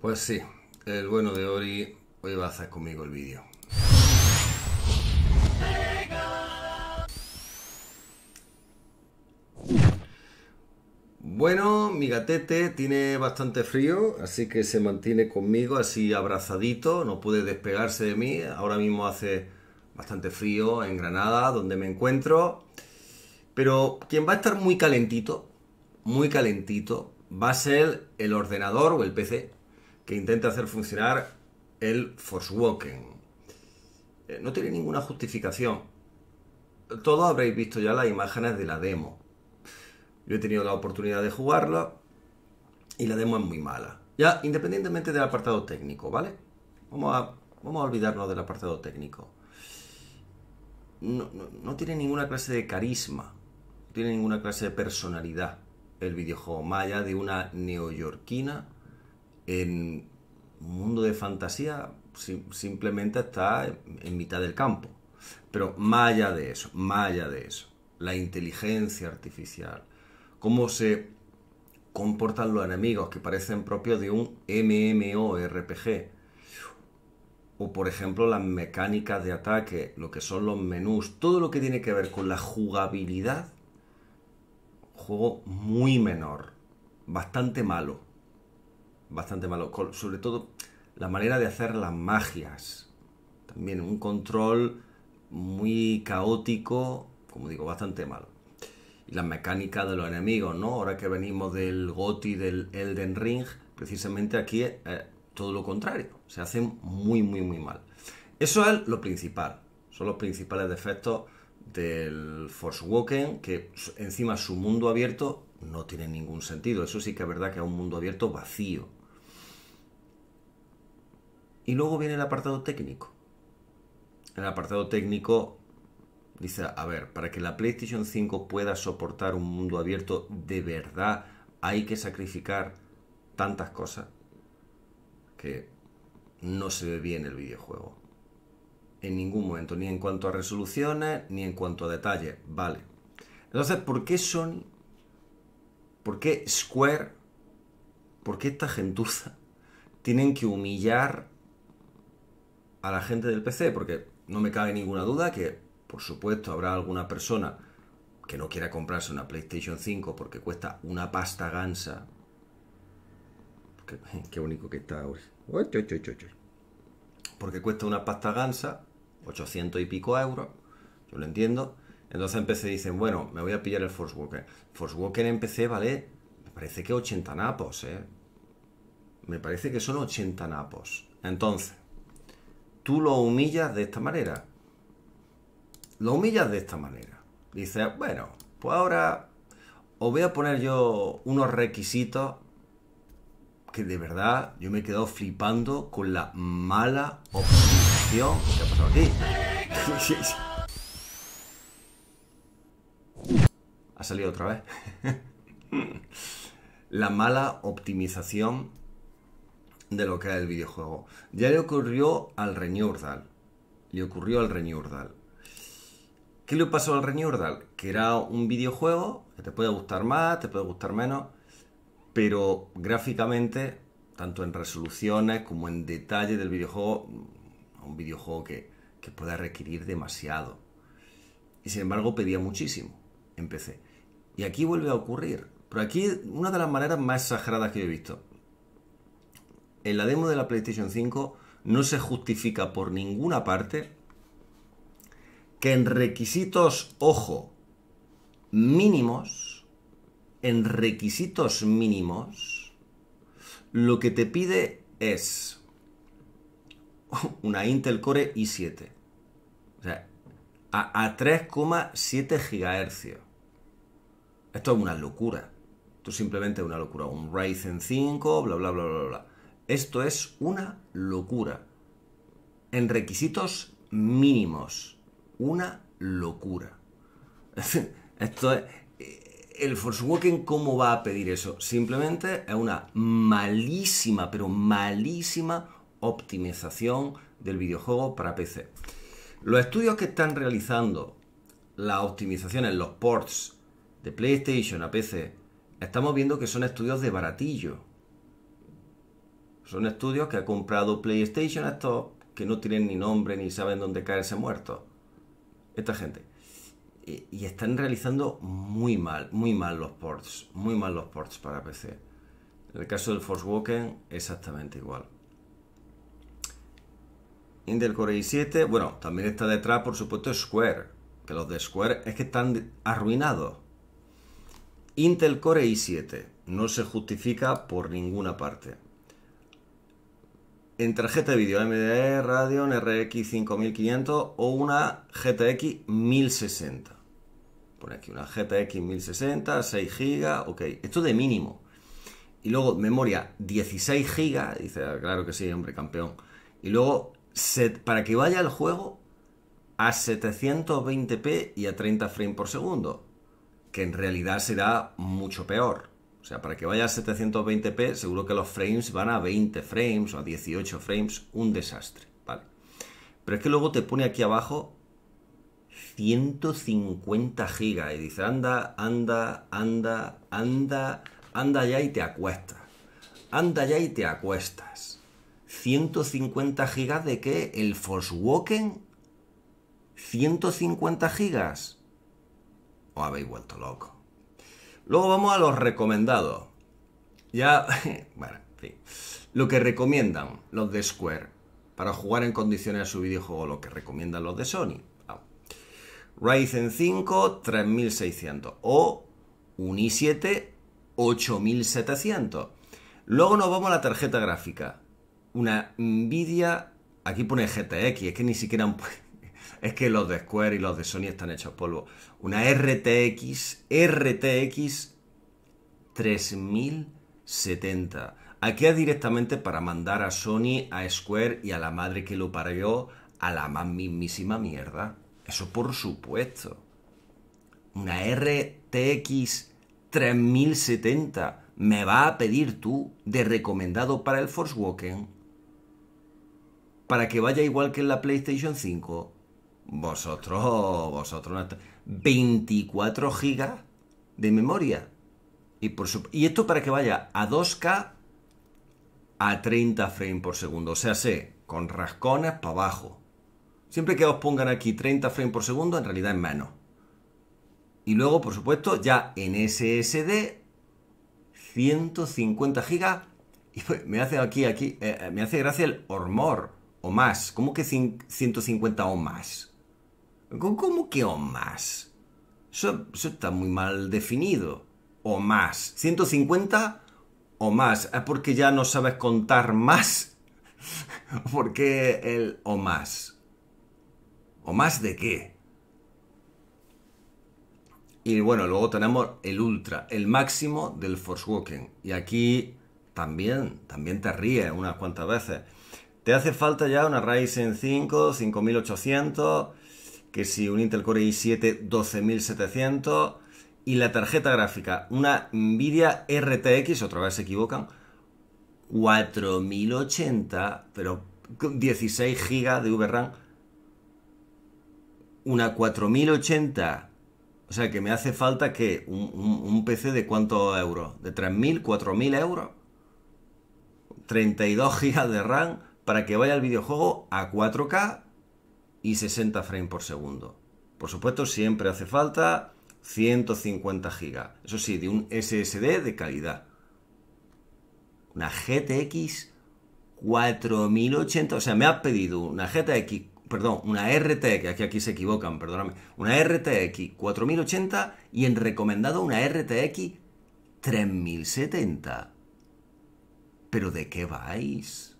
Pues sí, el bueno de Ori hoy va a hacer conmigo el vídeo. Bueno, mi gatete tiene bastante frío, así que se mantiene conmigo así abrazadito, no puede despegarse de mí. Ahora mismo hace bastante frío en Granada, donde me encuentro. Pero quien va a estar muy calentito, muy calentito, va a ser el ordenador o el PC que intenta hacer funcionar el Forswoken. Eh, no tiene ninguna justificación. Todos habréis visto ya las imágenes de la demo. Yo he tenido la oportunidad de jugarla y la demo es muy mala. Ya, independientemente del apartado técnico, ¿vale? Vamos a, vamos a olvidarnos del apartado técnico. No, tiene ninguna clase de carisma, no tiene ninguna clase de personalidad el videojuego, Maya de una neoyorquina en un mundo de fantasía simplemente está en mitad del campo. Pero más allá de eso, más allá de eso, la inteligencia artificial, cómo se comportan los enemigos que parecen propios de un MMORPG. O por ejemplo las mecánicas de ataque, lo que son los menús, todo lo que tiene que ver con la jugabilidad. Juego muy menor, bastante malo bastante malo. Sobre todo la manera de hacer las magias. También un control muy caótico, como digo, bastante malo. Y la mecánica de los enemigos, ¿no? Ahora que venimos del GOTI, del Elden Ring, precisamente aquí es eh, todo lo contrario. Se hacen muy, muy, muy mal. Eso es lo principal. Son los principales defectos del Force Woken que encima su mundo abierto no tiene ningún sentido. Eso sí que es verdad que es un mundo abierto vacío y luego viene el apartado técnico. el apartado técnico dice, a ver, para que la PlayStation 5 pueda soportar un mundo abierto de verdad, hay que sacrificar tantas cosas que no se ve bien el videojuego. En ningún momento, ni en cuanto a resoluciones, ni en cuanto a detalles. Vale. Entonces, ¿por qué Sony? ¿Por qué Square? ¿Por qué esta gentuza? Tienen que humillar a la gente del PC, porque no me cabe ninguna duda que, por supuesto, habrá alguna persona que no quiera comprarse una PlayStation 5 porque cuesta una pasta gansa. Qué, único que está Porque cuesta una pasta gansa, 800 y pico euros, yo lo entiendo. Entonces en PC dicen, bueno, me voy a pillar el Force Walker. Force Walker en PC vale, me parece que 80 napos, ¿eh? Me parece que son 80 napos. Entonces, tú lo humillas de esta manera. Lo humillas de esta manera. Dice, bueno, pues ahora os voy a poner yo unos requisitos que de verdad yo me he quedado flipando con la mala optimización que ha pasado aquí. ha salido otra vez. la mala optimización de lo que era el videojuego. Ya le ocurrió al Reñordal. Le ocurrió al Reñordal. ¿Qué le pasó al Reñordal? Que era un videojuego que te puede gustar más, te puede gustar menos, pero gráficamente, tanto en resoluciones como en detalle del videojuego, un videojuego que, que pueda requerir demasiado. Y sin embargo pedía muchísimo Empecé. Y aquí vuelve a ocurrir. Pero aquí una de las maneras más exageradas que yo he visto en la demo de la PlayStation 5 no se justifica por ninguna parte que en requisitos, ojo, mínimos, en requisitos mínimos, lo que te pide es una Intel Core i7. O sea, a, 3,7 GHz. Esto es una locura. Esto simplemente es una locura. Un Ryzen 5, bla, bla, bla, bla, bla. Esto es una locura. En requisitos mínimos. Una locura. Esto es... Eh, el Force Walking, ¿cómo va a pedir eso? Simplemente es una malísima, pero malísima optimización del videojuego para PC. Los estudios que están realizando las optimizaciones, los ports de PlayStation a PC, estamos viendo que son estudios de baratillo. Son estudios que ha comprado PlayStation estos que no tienen ni nombre ni saben dónde caerse muerto. Esta gente. Y, están realizando muy mal, muy mal los ports, muy mal los ports para PC. En el caso del Force Walken, exactamente igual. Intel Core i7, bueno, también está detrás, por supuesto, Square. Que los de Square es que están arruinados. Intel Core i7 no se justifica por ninguna parte en tarjeta de vídeo AMD Radeon RX 5500 o una GTX 1060. Pone aquí una GTX 1060, 6 GB, ok, esto de mínimo. Y luego memoria 16 GB, dice, ah, claro que sí, hombre, campeón. Y luego set, para que vaya el juego a 720p y a 30 frames por segundo, que en realidad será mucho peor. O sea, para que vaya a 720p, seguro que los frames van a 20 frames o a 18 frames, un desastre, ¿vale? Pero es que luego te pone aquí abajo 150 gigas y dice, anda, anda, anda, anda, anda ya y te acuestas. Anda ya y te acuestas. 150 gigas de qué? ¿El Walking? 150 gigas. Os oh, habéis vuelto loco. Luego vamos a los recomendados. Ya, bueno, sí. Lo que recomiendan los de Square para jugar en condiciones a su videojuego, lo que recomiendan los de Sony. Ryzen 5 3600 o un i7 8700. Luego nos vamos a la tarjeta gráfica. Una Nvidia, aquí pone GTX, es que ni siquiera han puesto Es que los de Square y los de Sony están hechos polvo. Una RTX, RTX 3070. Aquí es directamente para mandar a Sony, a Square y a la madre que lo parió a la más mismísima mierda. Eso por supuesto. Una RTX 3070 me va a pedir tú de recomendado para el Force Walking para que vaya igual que en la PlayStation 5. Vosotros, vosotros, 24 gigas de memoria. Y, por y esto para que vaya a 2K a 30 frames por segundo. O sea, sé, con rascones para abajo. Siempre que os pongan aquí 30 frames por segundo, en realidad es menos. Y luego, por supuesto, ya en SSD, 150 gigas. Y me hace aquí, aquí, eh, eh, me hace gracia el hormor o más. ¿Cómo que 150 o más? ¿Cómo que o más? Eso, está muy mal definido. O más. 150 o más. Es ah, porque ya no sabes contar más. ¿Por qué el o más? ¿O más de qué? Y bueno, luego tenemos el ultra, el máximo del Walking. Y aquí también, también te ríes unas cuantas veces. Te hace falta ya una Ryzen 5, 5800 que si un Intel Core i7 12700 y la tarjeta gráfica, una Nvidia RTX, otra vez se equivocan, 4080, pero 16 GB de VRAM, una 4080. O sea que me hace falta que un, PC de cuánto euros, de 3.000, 4.000 euros, 32 GB de RAM para que vaya el videojuego a 4K y 60 frames por segundo. Por supuesto, siempre hace falta 150 GB. Eso sí, de un SSD de calidad. Una GTX 4080. O sea, me has pedido una GTX, perdón, una RTX, aquí, aquí se equivocan, perdóname. Una RTX 4080 y en recomendado una RTX 3070. ¿Pero de qué vais?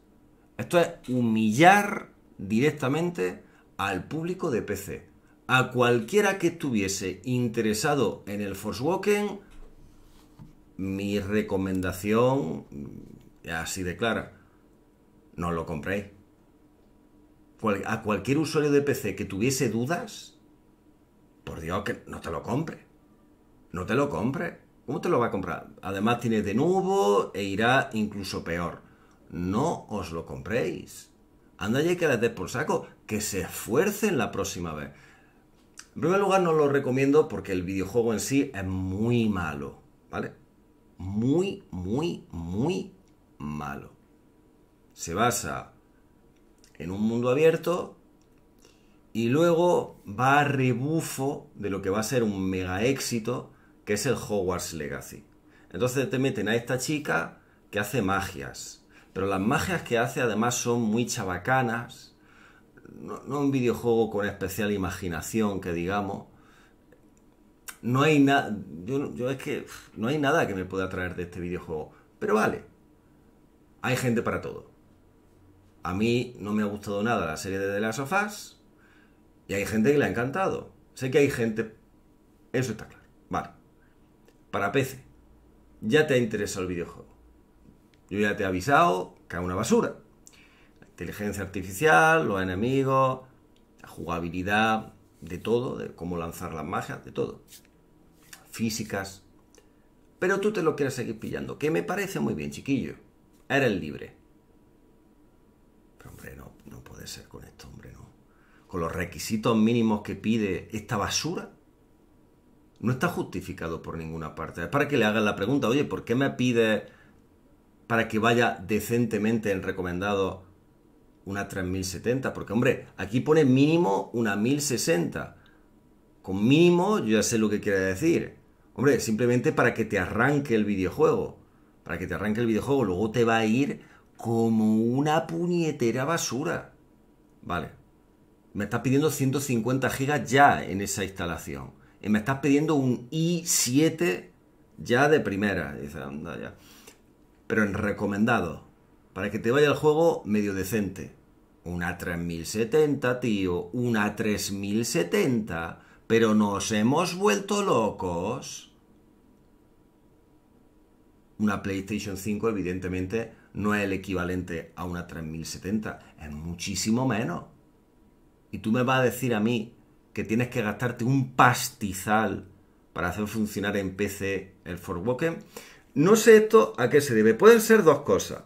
Esto es humillar directamente al público de PC. A cualquiera que estuviese interesado en el Forswoken, mi recomendación, mm, así de clara, no lo compréis. A cualquier usuario de PC que tuviese dudas, por Dios, que no te lo compre. No te lo compre. ¿Cómo te lo va a comprar? Además tiene de nuevo e irá incluso peor. No os lo compréis. Anda ya que la por saco que se esfuercen la próxima vez. En primer lugar, no lo recomiendo porque el videojuego en sí es muy malo, ¿vale? Muy, muy, muy malo. Se basa en un mundo abierto y luego va a rebufo de lo que va a ser un mega éxito, que es el Hogwarts Legacy. Entonces te meten a esta chica que hace magias, pero las magias que hace además son muy chabacanas, no, un videojuego con especial imaginación, que digamos. No hay nada. Yo, es que no hay nada que me pueda atraer de este videojuego. Pero vale. Hay gente para todo. A mí no me ha gustado nada la serie de The Last of Us. Y hay gente que le ha encantado. Sé que hay gente. Eso está claro. Vale. Para PC. Ya te ha interesado el videojuego. Yo ya te he avisado que es una basura inteligencia artificial, los enemigos, la jugabilidad, de todo, de cómo lanzar las magias, de todo. Físicas. Pero tú te lo quieres seguir pillando, que me parece muy bien, chiquillo. Eres libre. Pero hombre, no, no puede ser con esto, hombre, no. Con los requisitos mínimos que pide esta basura, no está justificado por ninguna parte. Es para que le hagan la pregunta, oye, ¿por qué me pide para que vaya decentemente en recomendado una 3070, porque hombre, aquí pone mínimo una 1060. Con mínimo yo ya sé lo que quiere decir. Hombre, simplemente para que te arranque el videojuego. Para que te arranque el videojuego, luego te va a ir como una puñetera basura. Vale. Me estás pidiendo 150 gigas ya en esa instalación. Y me estás pidiendo un i7 ya de primera. Dice, anda ya. Pero en recomendado para que te vaya el juego medio decente. Una 3070, tío, una 3070, pero nos hemos vuelto locos. Una PlayStation 5 evidentemente no es el equivalente a una 3070, es muchísimo menos. Y tú me vas a decir a mí que tienes que gastarte un pastizal para hacer funcionar en PC el Forwoken. No sé esto a qué se debe. Pueden ser dos cosas.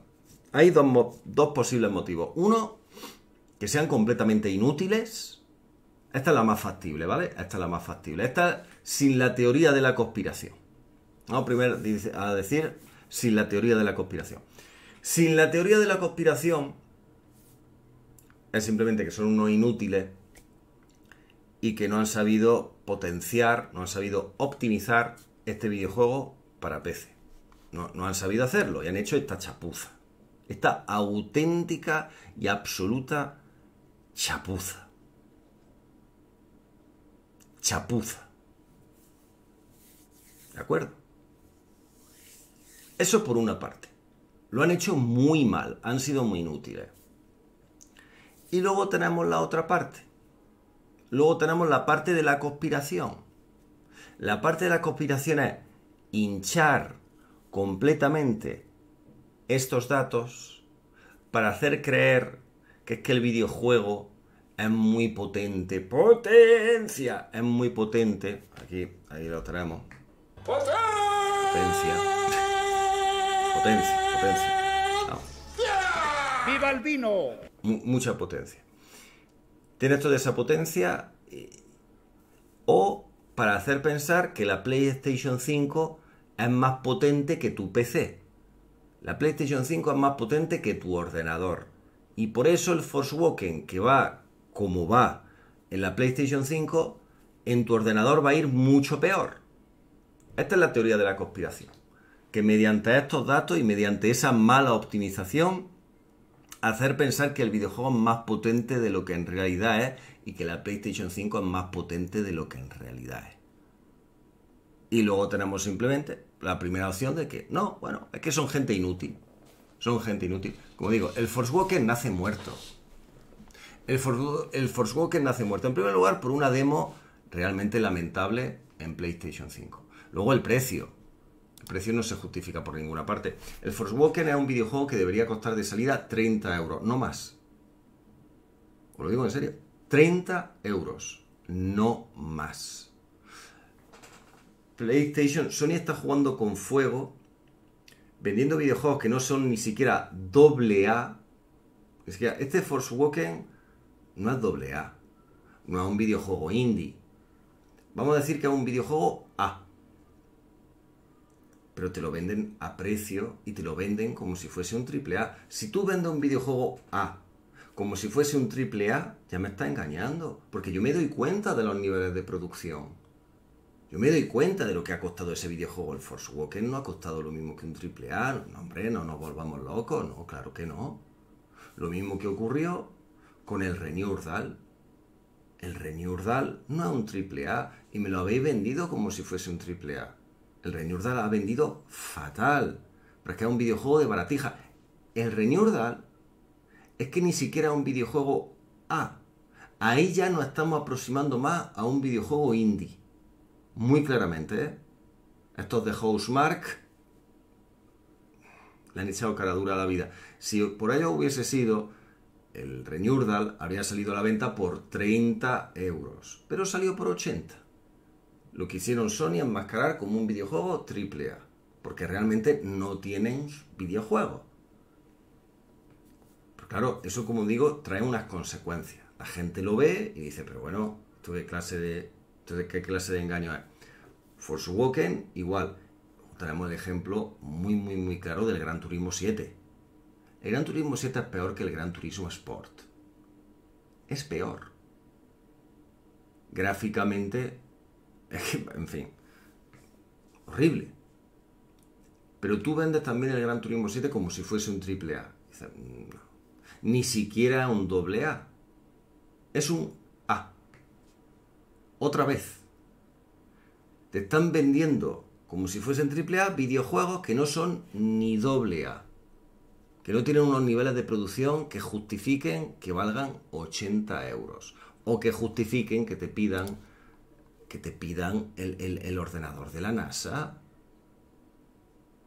Hay dos, posibles motivos. Uno, que sean completamente inútiles. Esta es la más factible, ¿vale? Esta es la más factible. Esta sin la teoría de la conspiración. Vamos primero a decir sin la teoría de la conspiración. Sin la teoría de la conspiración es simplemente que son unos inútiles y que no han sabido potenciar, no han sabido optimizar este videojuego para PC. no han sabido hacerlo y han hecho esta chapuza esta auténtica y absoluta chapuza. Chapuza. ¿De acuerdo? Eso por una parte. Lo han hecho muy mal, han sido muy inútiles. Y luego tenemos la otra parte. Luego tenemos la parte de la conspiración. La parte de la conspiración es hinchar completamente estos datos para hacer creer que es que el videojuego es muy potente. ¡Potencia! Es muy potente. Aquí, ahí lo tenemos. ¡Potencia! Potencia, potencia. ¡Viva el vino! mucha potencia. Tiene toda esa potencia o para hacer pensar que la PlayStation 5 es más potente que tu PC. La PlayStation 5 es más potente que tu ordenador. Y por eso el Force Walking, que va como va en la PlayStation 5, en tu ordenador va a ir mucho peor. Esta es la teoría de la conspiración. Que mediante estos datos y mediante esa mala optimización, hacer pensar que el videojuego es más potente de lo que en realidad es y que la PlayStation 5 es más potente de lo que en realidad es. Y luego tenemos simplemente la primera opción de que no, bueno, es que son gente inútil. Son gente inútil. Como digo, el force walker nace muerto. El, force el nace muerto. En primer lugar, por una demo realmente lamentable en PlayStation 5. Luego el precio. El precio no se justifica por ninguna parte. El force walker es un videojuego que debería costar de salida 30 euros, no más. lo digo en serio. 30 euros, no más. PlayStation, Sony está jugando con fuego, vendiendo videojuegos que no son ni siquiera doble A. Es que este walking no es doble A, no es un videojuego indie. Vamos a decir que es un videojuego A. Pero te lo venden a precio y te lo venden como si fuese un triple A. Si tú vendes un videojuego A como si fuese un triple A, ya me está engañando. Porque yo me doy cuenta de los niveles de producción. Yo me doy cuenta de lo que ha costado ese videojuego. El Force Walker no ha costado lo mismo que un triple A. No, hombre, no nos volvamos locos. No, claro que no. Lo mismo que ocurrió con el Renew Urdal. El Renew Urdal no es un triple A y me lo habéis vendido como si fuese un triple A. El Renew Urdal ha vendido fatal. Pero es que es un videojuego de baratija. El Renew Urdal es que ni siquiera es un videojuego A. Ahí ya nos estamos aproximando más a un videojuego indie muy claramente. estos de Housemark. Le han echado cara dura a la vida. Si por ello hubiese sido, el Reñurdal habría salido a la venta por 30 euros, pero salió por 80. Lo que hicieron Sony enmascarar como un videojuego triple A, porque realmente no tienen videojuego. Pero claro, eso como digo, trae unas consecuencias. La gente lo ve y dice, pero bueno, tuve clase de entonces, ¿qué clase de engaño hay? Volkswagen, igual. Tenemos el ejemplo muy, muy, muy claro del Gran Turismo 7. El Gran Turismo 7 es peor que el Gran Turismo Sport. Es peor. Gráficamente, en fin, horrible. Pero tú vendes también el Gran Turismo 7 como si fuese un triple A. Mm, Ni siquiera un doble A. Es un otra vez. Te están vendiendo, como si fuesen AAA, videojuegos que no son ni doble A. Que no tienen unos niveles de producción que justifiquen que valgan 80 euros. O que justifiquen que te pidan que te pidan el, ordenador de la NASA.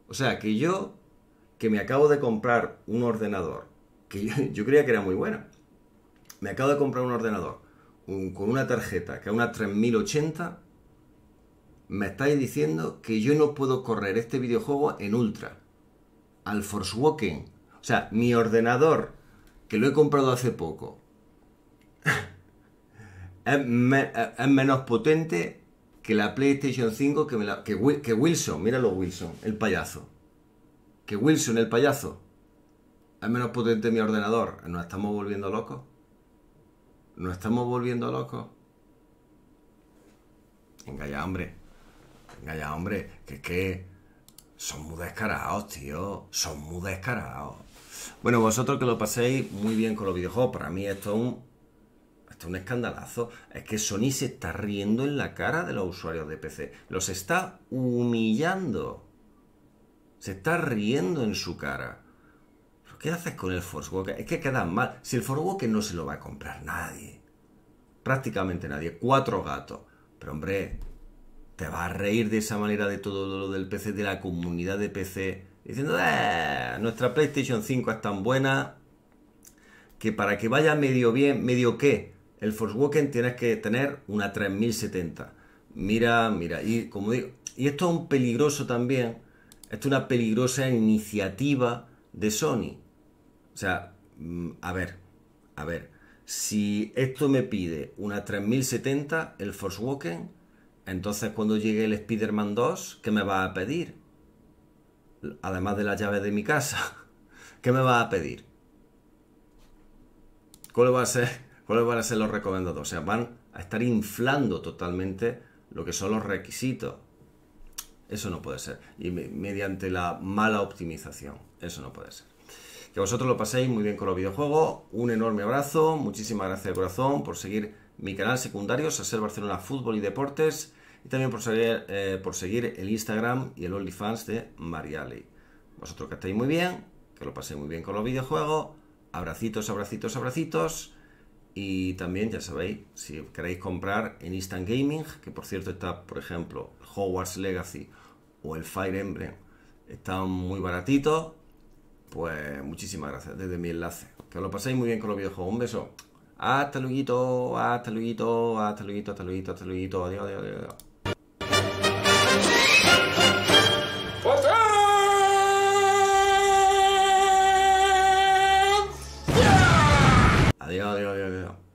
O sea, que yo, que me acabo de comprar un ordenador, que yo, yo creía que era muy bueno, me acabo de comprar un ordenador con una tarjeta que es una 3080, me estáis diciendo que yo no puedo correr este videojuego en ultra. Al Force Walking. O sea, mi ordenador, que lo he comprado hace poco, es, menos potente que la PlayStation 5 que, que Wilson. Míralo, Wilson, el payaso. Que Wilson, el payaso. Es menos potente mi ordenador. Nos estamos volviendo locos. ¿Nos estamos volviendo locos? Venga ya, hombre. Venga ya, hombre. Que es que son muy descarados, tío. Son muy descarados. Bueno, vosotros que lo paséis muy bien con los videojuegos, para mí esto es un, esto es un escandalazo. Es que Sony se está riendo en la cara de los usuarios de PC. Los está humillando. Se está riendo en su cara. ¿Qué haces con el Force Es que quedan mal. Si el Force no se lo va a comprar nadie. Prácticamente nadie. Cuatro gatos. Pero hombre, te vas a reír de esa manera de todo lo del PC, de la comunidad de PC. Diciendo, eh, nuestra PlayStation 5 es tan buena que para que vaya medio bien, medio qué, el Force tienes que tener una 3070. Mira, mira. Y como digo, y esto es un peligroso también. Esto es una peligrosa iniciativa de Sony. O sea, mm, a ver, a ver. Si esto me pide una 3070, el Force Walking, entonces cuando llegue el Spider-Man 2, ¿qué me va a pedir? Además de las llaves de mi casa, ¿qué me va a pedir? va a ser, cuáles van a ser los recomendados? O sea, van a estar inflando totalmente lo que son los requisitos. Eso no puede ser. Y mediante la mala optimización. Eso no puede ser. Que vosotros lo paséis muy bien con los videojuegos. Un enorme abrazo, muchísimas gracias de corazón por seguir mi canal secundario, Sacer Barcelona Fútbol y Deportes. Y también por seguir, eh, por seguir el Instagram y el OnlyFans de Mariali. Vosotros que estáis muy bien, que lo paséis muy bien con los videojuegos. Abracitos, abracitos, abracitos. Y también, ya sabéis, si queréis comprar en Instant Gaming, que por cierto está, por ejemplo, Hogwarts Legacy o el Fire Emblem, están muy baratitos pues muchísimas gracias desde mi enlace. Que os lo paséis muy bien con los viejos. Un beso. Hasta luego, hasta luego, hasta luego, hasta luego, hasta luego. Adiós, adiós, adiós. adiós. Adiós, adiós, adiós, adiós.